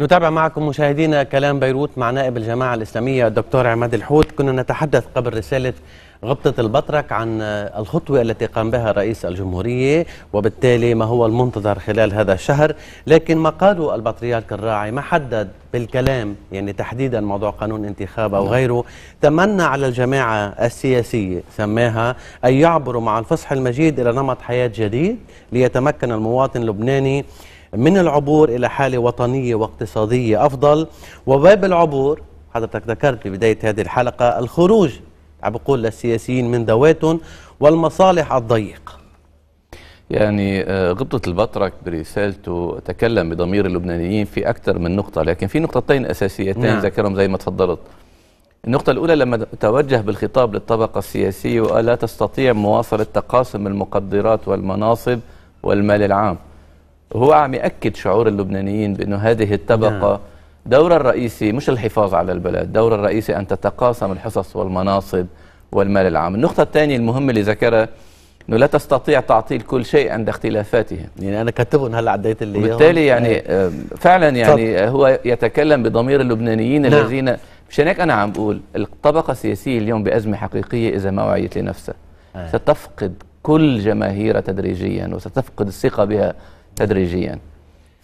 نتابع معكم مشاهدينا كلام بيروت مع نائب الجماعة الإسلامية الدكتور عماد الحوت كنا نتحدث قبل رسالة غبطة البطرك عن الخطوة التي قام بها رئيس الجمهورية وبالتالي ما هو المنتظر خلال هذا الشهر لكن ما قاله البطريرك الراعي ما حدد بالكلام يعني تحديدا موضوع قانون انتخاب أو نعم. غيره تمنى على الجماعة السياسية سماها أن يعبروا مع الفصح المجيد إلى نمط حياة جديد ليتمكن المواطن اللبناني من العبور إلى حالة وطنية واقتصادية أفضل وباب العبور حضرتك ذكرت في بداية هذه الحلقة الخروج عم بقول للسياسيين من ذواتهم والمصالح الضيقة يعني آه، غبطة البطرك برسالته تكلم بضمير اللبنانيين في أكثر من نقطة لكن في نقطتين أساسيتين نعم. ذكرهم زي ما تفضلت النقطة الأولى لما توجه بالخطاب للطبقة السياسية وقال لا تستطيع مواصلة تقاسم المقدرات والمناصب والمال العام وهو عم يأكد شعور اللبنانيين بأنه هذه الطبقة نعم. دور الرئيسي مش الحفاظ على البلد دور الرئيسي أن تتقاسم الحصص والمناصب والمال العام النقطة الثانية المهمة اللي ذكرها انه لا تستطيع تعطيل كل شيء عند اختلافاتهم يعني انا كتبهم هلا عديت اللي وبالتالي يعني إيه. آه، فعلا يعني طب. هو يتكلم بضمير اللبنانيين نعم. الذين مشان هيك انا عم بقول الطبقه السياسيه اليوم بازمه حقيقيه اذا ما وعيت لنفسها آه. ستفقد كل جماهيرها تدريجيا وستفقد الثقه بها تدريجيا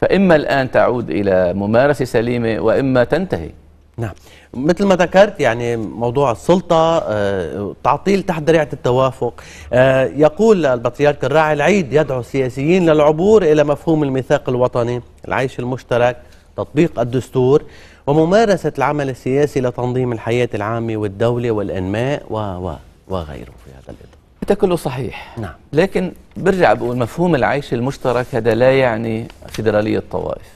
فإما الآن تعود إلى ممارسة سليمة وإما تنتهي نعم مثل ما ذكرت يعني موضوع السلطة آه، تعطيل تحت ذريعة التوافق آه، يقول البطريرك الراعي العيد يدعو السياسيين للعبور إلى مفهوم الميثاق الوطني العيش المشترك تطبيق الدستور وممارسة العمل السياسي لتنظيم الحياة العامة والدولة والإنماء و وغيره في هذا الإطار هذا كله صحيح نعم لكن برجع بقول مفهوم العيش المشترك هذا لا يعني فيدرالية طوائف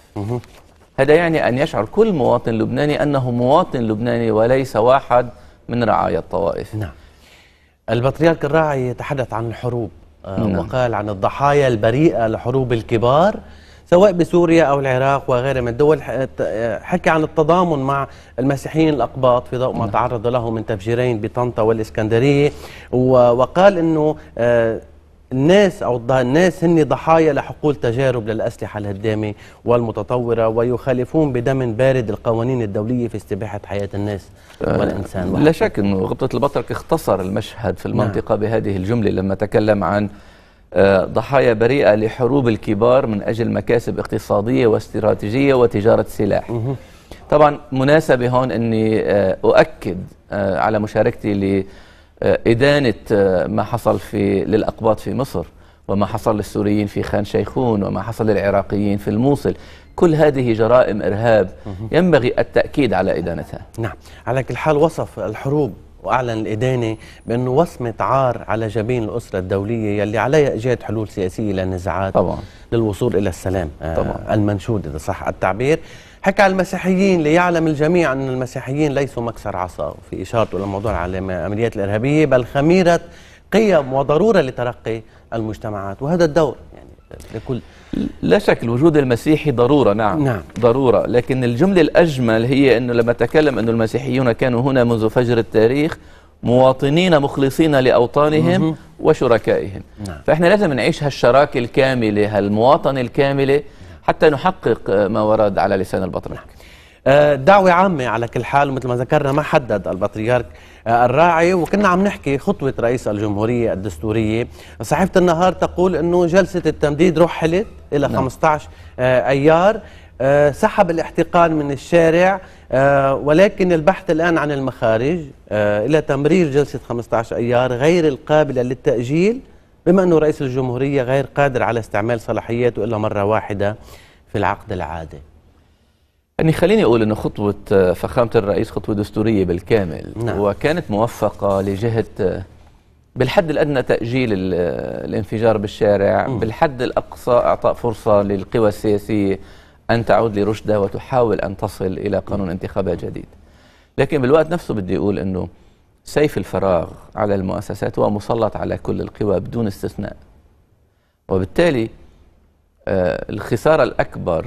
هذا يعني أن يشعر كل مواطن لبناني أنه مواطن لبناني وليس واحد من رعايا الطوائف نعم البطريرك الراعي يتحدث عن الحروب آه، نعم. وقال عن الضحايا البريئة لحروب الكبار سواء بسوريا أو العراق وغيرها من الدول حكى عن التضامن مع المسيحيين الأقباط في ضوء ما نعم. تعرض له من تفجيرين بطنطا والإسكندرية وقال أنه آه، الناس او الناس هن ضحايا لحقول تجارب للاسلحه الهدامه والمتطوره ويخالفون بدم بارد القوانين الدوليه في استباحه حياه الناس آه، والانسان لا شك انه غبطه البطرك اختصر المشهد في المنطقه نعم. بهذه الجمله لما تكلم عن آه، ضحايا بريئة لحروب الكبار من أجل مكاسب اقتصادية واستراتيجية وتجارة سلاح طبعا مناسبة هون أني آه، أؤكد آه، على مشاركتي لإدانة ما حصل في للأقباط في مصر وما حصل للسوريين في خان شيخون وما حصل للعراقيين في الموصل كل هذه جرائم إرهاب ينبغي التأكيد على إدانتها نعم على كل حال وصف الحروب واعلن الادانه بانه وصمه عار على جبين الاسره الدوليه يلي عليها ايجاد حلول سياسيه للنزاعات طبعا للوصول الى السلام آه، طبعا المنشود اذا صح التعبير حكى على المسيحيين ليعلم الجميع ان المسيحيين ليسوا مكسر عصا في اشارته لموضوع العمليات الارهابيه بل خميره قيم وضروره لترقي المجتمعات وهذا الدور يعني لكل لا شك الوجود المسيحي ضرورة نعم, نعم. ضرورة لكن الجملة الأجمل هي أنه لما تكلم أن المسيحيون كانوا هنا منذ فجر التاريخ مواطنين مخلصين لأوطانهم وشركائهم نعم. فإحنا لازم نعيش هالشراكة الكاملة هالمواطنة الكاملة حتى نحقق ما ورد على لسان البطريرك نعم. آه، دعوة عامة على كل حال ومثل ما ذكرنا ما حدد البطريرك آه، الراعي وكنا عم نحكي خطوة رئيس الجمهورية الدستورية صحيفة النهار تقول أنه جلسة التمديد رحلت إلى نعم. 15 آه، أيار سحب الاحتقان من الشارع ولكن البحث الآن عن المخارج إلى تمرير جلسة 15 أيار غير القابلة للتأجيل بما أنه رئيس الجمهورية غير قادر على استعمال صلاحياته إلا مرة واحدة في العقد العادي يعني خليني أقول أن خطوة آه، فخامة الرئيس خطوة دستورية بالكامل نعم. وكانت موفقة لجهة آه، بالحد الأدنى تأجيل آه، الانفجار بالشارع م. بالحد الأقصى إعطاء فرصة للقوى السياسية أن تعود لرشدها وتحاول أن تصل إلى قانون انتخابات جديد لكن بالوقت نفسه بدي أقول أنه سيف الفراغ على المؤسسات هو مسلط على كل القوى بدون استثناء وبالتالي الخسارة الأكبر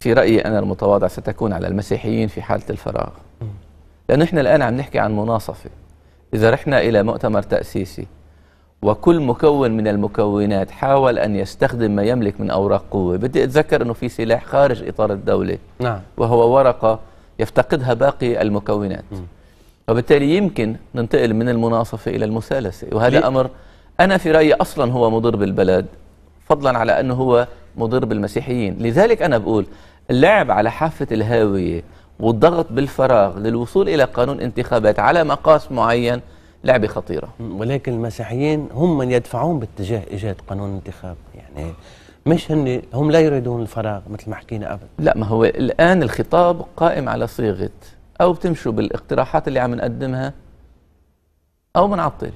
في رأيي أنا المتواضع ستكون على المسيحيين في حالة الفراغ لأنه إحنا الآن عم نحكي عن مناصفة إذا رحنا إلى مؤتمر تأسيسي وكل مكون من المكونات حاول أن يستخدم ما يملك من أوراق قوة بدي أتذكر أنه في سلاح خارج إطار الدولة نعم. وهو ورقة يفتقدها باقي المكونات م. وبالتالي يمكن ننتقل من المناصفة إلى المثالثة وهذا أمر أنا في رأيي أصلا هو مضر بالبلد فضلا على أنه هو مضر بالمسيحيين لذلك أنا بقول اللعب على حافة الهاوية والضغط بالفراغ للوصول إلى قانون انتخابات على مقاس معين لعبة خطيرة ولكن المسيحيين هم من يدفعون باتجاه إيجاد قانون انتخاب يعني مش هني هم لا يريدون الفراغ مثل ما حكينا قبل لا ما هو الآن الخطاب قائم على صيغة أو بتمشوا بالاقتراحات اللي عم نقدمها أو بنعطل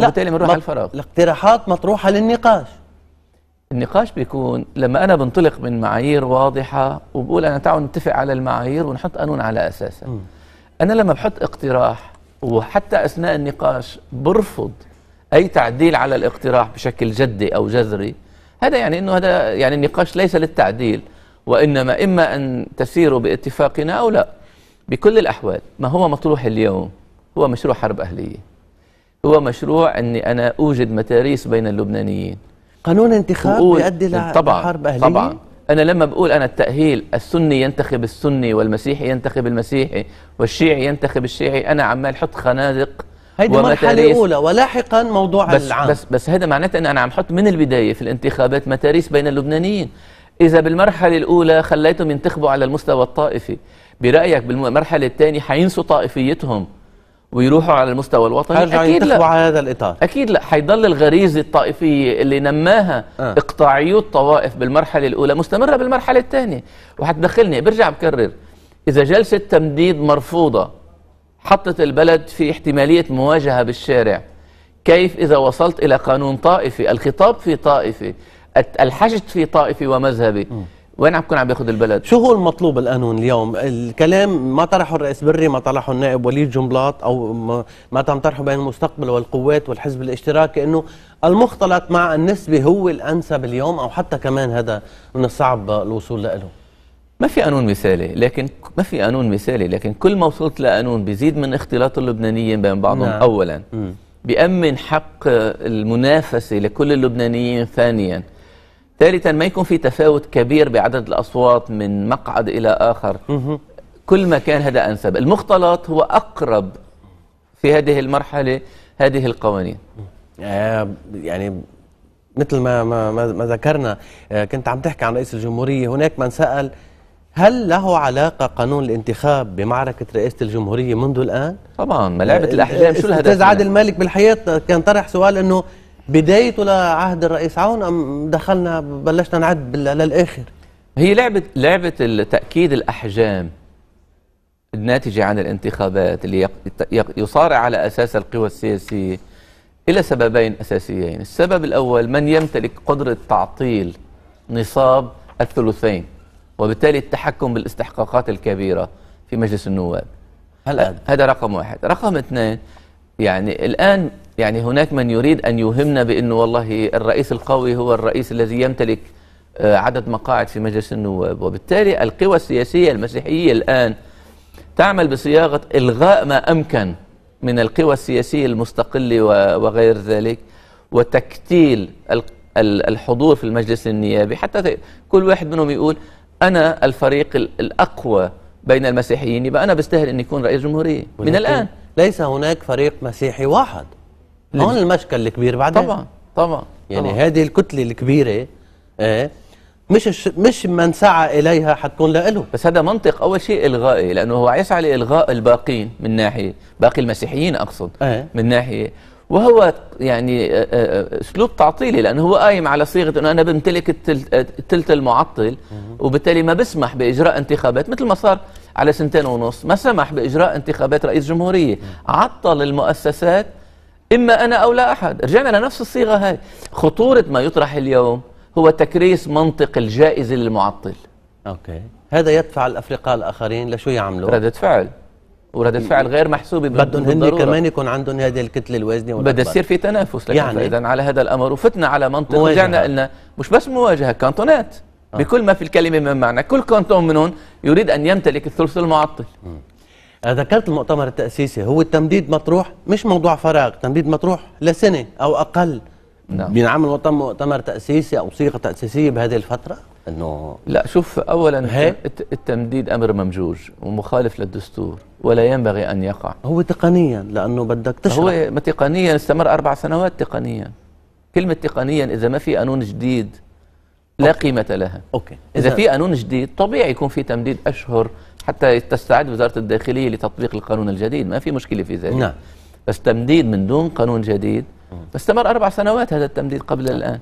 وبالتالي بنروح على الفراغ الاقتراحات مطروحة للنقاش النقاش بيكون لما انا بنطلق من معايير واضحه وبقول انا تعالوا نتفق على المعايير ونحط قانون على اساسها م. انا لما بحط اقتراح وحتى اثناء النقاش برفض اي تعديل على الاقتراح بشكل جدي او جذري هذا يعني انه هذا يعني النقاش ليس للتعديل وانما اما ان تسيروا باتفاقنا او لا بكل الاحوال ما هو مطروح اليوم هو مشروع حرب اهليه هو مشروع اني انا اوجد متاريس بين اللبنانيين قانون انتخاب بيؤدي لحرب أهلية طبعا أنا لما بقول أنا التأهيل السني ينتخب السني والمسيحي ينتخب المسيحي والشيعي ينتخب الشيعي أنا عمال حط خنادق هيدي مرحلة أولى ولاحقا موضوع بس العام بس بس هذا معناته أن أنا عم حط من البداية في الانتخابات متاريس بين اللبنانيين إذا بالمرحلة الأولى خليتهم ينتخبوا على المستوى الطائفي برأيك بالمرحلة الثانية حينسوا طائفيتهم ويروحوا على المستوى الوطني اكيد لا على هذا الاطار اكيد لا حيضل الغريزه الطائفيه اللي نماها أه. اقطاعيو الطوائف بالمرحله الاولى مستمره بالمرحله الثانيه وحتدخلني برجع بكرر اذا جلسه تمديد مرفوضه حطت البلد في احتماليه مواجهه بالشارع كيف اذا وصلت الى قانون طائفي الخطاب في طائفي الحشد في طائفي ومذهبي م. وين عم بكون عم بياخذ البلد؟ شو هو المطلوب القانون اليوم؟ الكلام ما طرحه الرئيس بري، ما طرحه النائب وليد جنبلاط او ما تم طرحه بين المستقبل والقوات والحزب الاشتراكي انه المختلط مع النسبه هو الانسب اليوم او حتى كمان هذا من الصعب الوصول له. ما في قانون مثالي لكن ما في قانون مثالي لكن كل ما وصلت لقانون بيزيد من اختلاط اللبنانيين بين بعضهم نعم. اولا م. بيأمن حق المنافسه لكل اللبنانيين ثانيا ثالثا ما يكون في تفاوت كبير بعدد الأصوات من مقعد إلى آخر كل ما كان هذا أنسب المختلط هو أقرب في هذه المرحلة هذه القوانين آه، يعني مثل ما ما ما ذكرنا آه، كنت عم تحكي عن رئيس الجمهوريه هناك من سال هل له علاقه قانون الانتخاب بمعركه رئاسه الجمهوريه منذ الان طبعا ملعبه آه، الاحلام شو الهدف استاذ عادل مالك بالحياه كان طرح سؤال انه بدايته لعهد الرئيس عون أم دخلنا بلشنا نعد للآخر هي لعبة لعبة تأكيد الأحجام الناتجة عن الانتخابات اللي يصارع على أساس القوى السياسية إلى سببين أساسيين السبب الأول من يمتلك قدرة تعطيل نصاب الثلثين وبالتالي التحكم بالاستحقاقات الكبيرة في مجلس النواب هلا هذا رقم واحد رقم اثنين يعني الآن يعني هناك من يريد أن يوهمنا بأنه والله الرئيس القوي هو الرئيس الذي يمتلك آه، عدد مقاعد في مجلس النواب وبالتالي القوى السياسية المسيحية الآن تعمل بصياغة إلغاء ما أمكن من القوى السياسية المستقلة وغير ذلك وتكتيل الحضور في المجلس النيابي حتى كل واحد منهم يقول أنا الفريق الأقوى بين المسيحيين يبقى أنا بستاهل أن يكون رئيس جمهورية من الآن ليس هناك فريق مسيحي واحد هون المشكل الكبير بعدين طبعا طبعا يعني طبعا. هذه الكتله الكبيره ايه مش مش من سعى اليها حتكون لإله بس هذا منطق اول شيء الغائي لانه هو يسعى لالغاء الباقين من ناحيه باقي المسيحيين اقصد أه. من ناحيه وهو يعني آه، آه، آه، اسلوب تعطيلي لانه هو قايم على صيغه انه انا بمتلك الثلث المعطل وبالتالي ما بسمح باجراء انتخابات مثل ما صار على سنتين ونص ما سمح باجراء انتخابات رئيس جمهوريه عطل المؤسسات إما أنا أو لا أحد رجعنا لنفس الصيغة هاي خطورة ما يطرح اليوم هو تكريس منطق الجائزة للمعطل أوكي هذا يدفع الأفرقاء الآخرين لشو يعملوا؟ ردة فعل وردة فعل غير محسوبة بدهم هن كمان يكون عندهم هذه الكتلة الوازنة بدها يصير في تنافس يعني إذا على هذا الأمر وفتنا على منطق رجعنا قلنا مش بس مواجهة كانتونات آه. بكل ما في الكلمة من معنى كل كانتون منهم يريد أن يمتلك الثلث المعطل م. ذكرت المؤتمر التأسيسي هو التمديد مطروح مش موضوع فراغ تمديد مطروح لسنة أو أقل نعم بينعمل مؤتمر تأسيسي أو صيغة تأسيسية بهذه الفترة انه لا شوف اولا هي. التمديد امر ممجوج ومخالف للدستور ولا ينبغي ان يقع هو تقنيا لانه بدك تشرح هو تقنيا استمر اربع سنوات تقنيا كلمه تقنيا اذا ما في قانون جديد لا أوكي. قيمه لها اوكي اذا, إذا في قانون جديد طبيعي يكون في تمديد اشهر حتى تستعد وزاره الداخليه لتطبيق القانون الجديد ما في مشكله في ذلك نعم بس تمديد من دون قانون جديد استمر اربع سنوات هذا التمديد قبل نعم. الان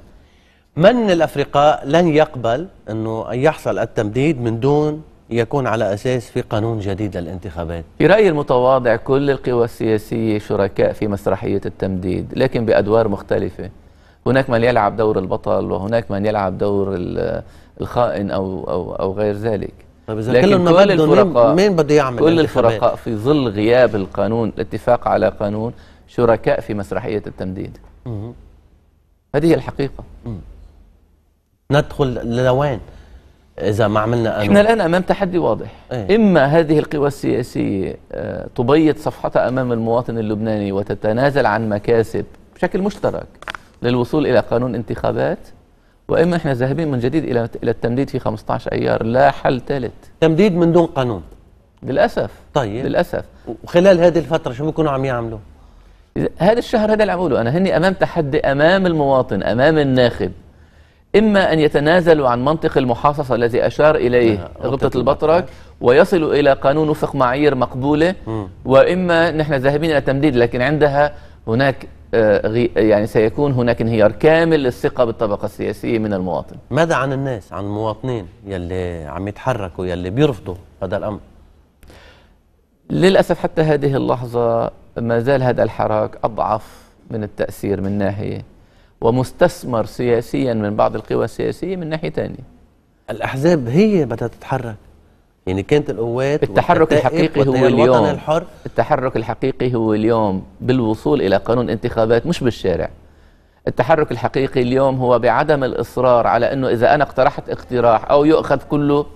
من الافرقاء لن يقبل انه ان يحصل التمديد من دون يكون على اساس في قانون جديد للانتخابات في رايي المتواضع كل القوى السياسيه شركاء في مسرحيه التمديد لكن بادوار مختلفه هناك من يلعب دور البطل وهناك من يلعب دور الخائن او او او غير ذلك طيب اذا كل الفرقاء مين بده يعمل كل يعني الفرقاء في ظل غياب القانون الاتفاق على قانون شركاء في مسرحيه التمديد مم. هذه الحقيقه مم. ندخل لوين اذا ما عملنا قانون احنا الان امام تحدي واضح ايه؟ اما هذه القوى السياسيه آه، تبيض صفحتها امام المواطن اللبناني وتتنازل عن مكاسب بشكل مشترك للوصول الى قانون انتخابات واما احنا ذاهبين من جديد الى الى التمديد في 15 ايار لا حل ثالث تمديد من دون قانون للاسف طيب للاسف وخلال هذه الفتره شو بيكونوا عم يعملوا هذا الشهر هذا اللي عم انا هني امام تحدي امام المواطن امام الناخب إما أن يتنازلوا عن منطق المحاصصة الذي أشار إليه غبطة آه، البطرك ويصلوا إلى قانون وفق معايير مقبولة م. وإما نحن ذاهبين إلى تمديد لكن عندها هناك آه، يعني سيكون هناك انهيار كامل للثقه بالطبقه السياسيه من المواطن. ماذا عن الناس عن المواطنين يلي عم يتحركوا يلي بيرفضوا هذا الامر؟ للاسف حتى هذه اللحظه ما زال هذا الحراك اضعف من التاثير من ناحيه ومستثمر سياسيا من بعض القوى السياسيه من ناحيه ثانيه. الاحزاب هي بدها تتحرك يعني كانت القوات التحرك الحقيقي هو اليوم الحر التحرك الحقيقي هو اليوم بالوصول الى قانون انتخابات مش بالشارع التحرك الحقيقي اليوم هو بعدم الاصرار على انه اذا انا اقترحت اقتراح او يؤخذ كله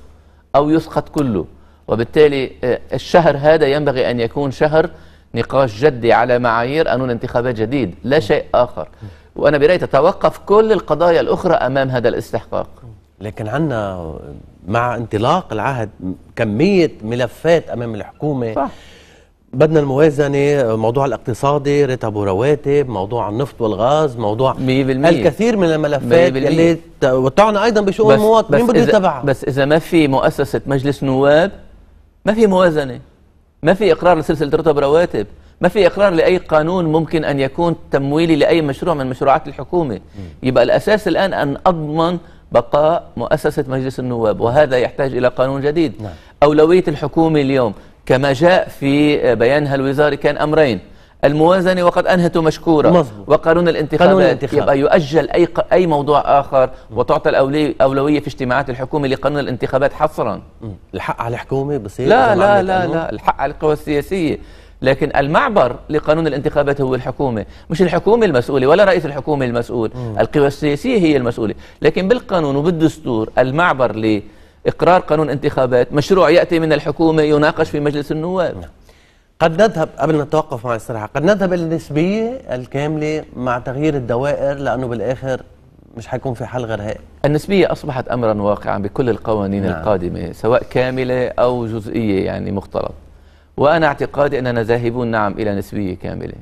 او يسقط كله وبالتالي آه، الشهر هذا ينبغي ان يكون شهر نقاش جدي على معايير قانون انتخابات جديد لا شيء اخر وانا برايي تتوقف كل القضايا الاخرى امام هذا الاستحقاق لكن عندنا مع انطلاق العهد كميه ملفات امام الحكومه صح. بدنا الموازنة موضوع الاقتصادي رتب ورواتب موضوع النفط والغاز موضوع 100% الكثير من الملفات اللي وطعنا أيضا بشؤون المواطن مين بده يتبعها بس إذا ما في مؤسسة مجلس نواب ما في موازنة ما في إقرار لسلسلة رتب رواتب ما في إقرار لأي قانون ممكن أن يكون تمويلي لأي مشروع من مشروعات الحكومة يبقى الأساس الآن أن أضمن بقاء مؤسسة مجلس النواب وهذا يحتاج إلى قانون جديد نعم. أولوية الحكومة اليوم كما جاء في بيانها الوزاري كان أمرين الموازنة وقد أنهته مشكورة مظبوط. وقانون الانتخابات قانون الانتخاب. يبقى يؤجل أي ق... أي موضوع آخر وتعطى الأولوية في اجتماعات الحكومة لقانون الانتخابات حصرا الحق على الحكومة بصير لا لا لا, لا لا الحق على القوى السياسية لكن المعبر لقانون الانتخابات هو الحكومة مش الحكومة المسؤولة ولا رئيس الحكومة المسؤول م. القوى السياسية هي المسؤولة لكن بالقانون وبالدستور المعبر لإقرار قانون انتخابات مشروع يأتي من الحكومة يناقش في مجلس النواب نعم. قد نذهب قبل ما نتوقف مع الاستراحة قد نذهب النسبية الكاملة مع تغيير الدوائر لأنه بالآخر مش حيكون في حل غير هيك النسبية أصبحت أمرا واقعا بكل القوانين نعم. القادمة سواء كاملة أو جزئية يعني مختلط وأنا اعتقادي أننا ذاهبون نعم إلى نسبية كاملة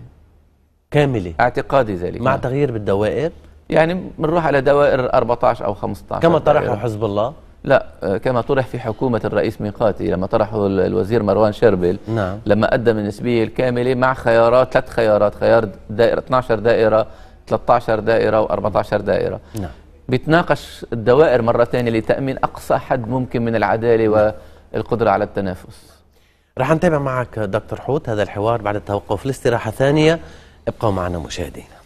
كاملة اعتقادي ذلك مع نعم. تغيير بالدوائر؟ يعني بنروح على دوائر 14 أو 15 كما طرحه حزب الله؟ لا كما طرح في حكومة الرئيس ميقاتي لما طرحه الوزير مروان شربل نعم. لما قدم النسبية الكاملة مع خيارات ثلاث خيارات خيار دائرة 12 دائرة 13 دائرة و14 دائرة نعم. بيتناقش الدوائر مرة ثانية لتأمين أقصى حد ممكن من العدالة نعم. والقدرة على التنافس رح نتابع معك دكتور حوت هذا الحوار بعد التوقف لاستراحة ثانية ابقوا معنا مشاهدينا